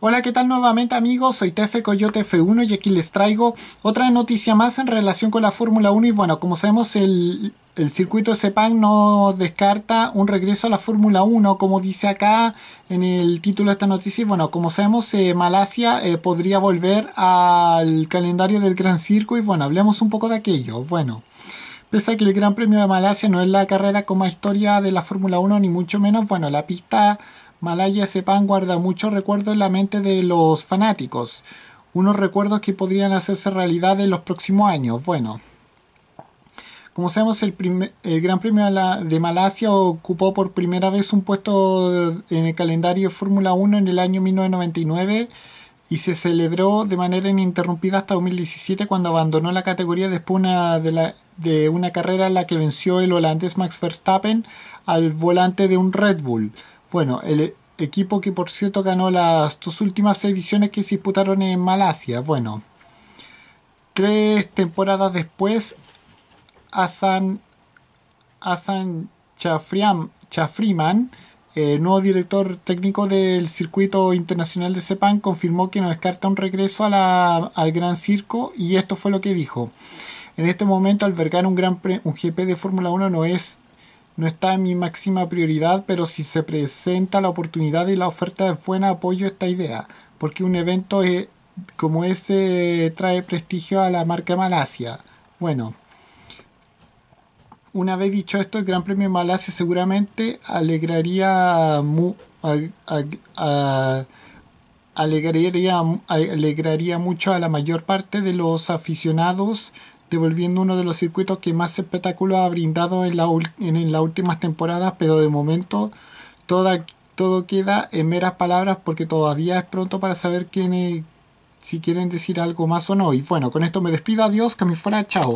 Hola, ¿qué tal nuevamente amigos? Soy Tefe Coyote F1 y aquí les traigo otra noticia más en relación con la Fórmula 1 y bueno, como sabemos el, circuito Sepang no descarta un regreso a la Fórmula 1, como dice acá en el título de esta noticia. Y bueno, como sabemos, eh, Malasia eh, podría volver al calendario del Gran Circo. Y bueno, hablemos un poco de aquello. Bueno, pese a que el Gran Premio de Malasia no es la carrera con más historia de la Fórmula 1, ni mucho menos, bueno, la pista Malaya Sepan guarda muchos recuerdos en la mente de los fanáticos, unos recuerdos que podrían hacerse realidad en los próximos años. Bueno, como sabemos, el, Gran Premio de, Malasia ocupó por primera vez un puesto en el calendario Fórmula 1 en el año 1999 y se celebró de manera ininterrumpida hasta 2017 cuando abandonó la categoría después de, de, una carrera en la que venció el holandés Max Verstappen al volante de un Red Bull. Bueno, el e-, equipo que por cierto ganó las dos últimas ediciones que se disputaron en Malasia. Bueno, tres temporadas después, Asan Asan Chafriman, eh, nuevo director técnico del circuito internacional de CEPAN, confirmó que no descarta un regreso al Gran Circo y esto fue lo que dijo. En este momento albergar un, gran un GP de Fórmula 1 no es no está en mi máxima prioridad, pero si se presenta la oportunidad y la oferta es buena, apoyo esta idea, porque un evento e, como ese trae prestigio a la marca Malasia. Bueno, una vez dicho esto, el Gran Premio de Malasia seguramente alegraría alegraría, alegraría mucho a la mayor parte de los aficionados devolviendo uno de los circuitos que más espectáculo ha brindado en, la las últimas temporadas, pero de momento todo queda en meras palabras porque todavía es pronto para saber quién, si quieren decir algo más o no. Y bueno, con esto me despido, adiós, que me fuera, chao.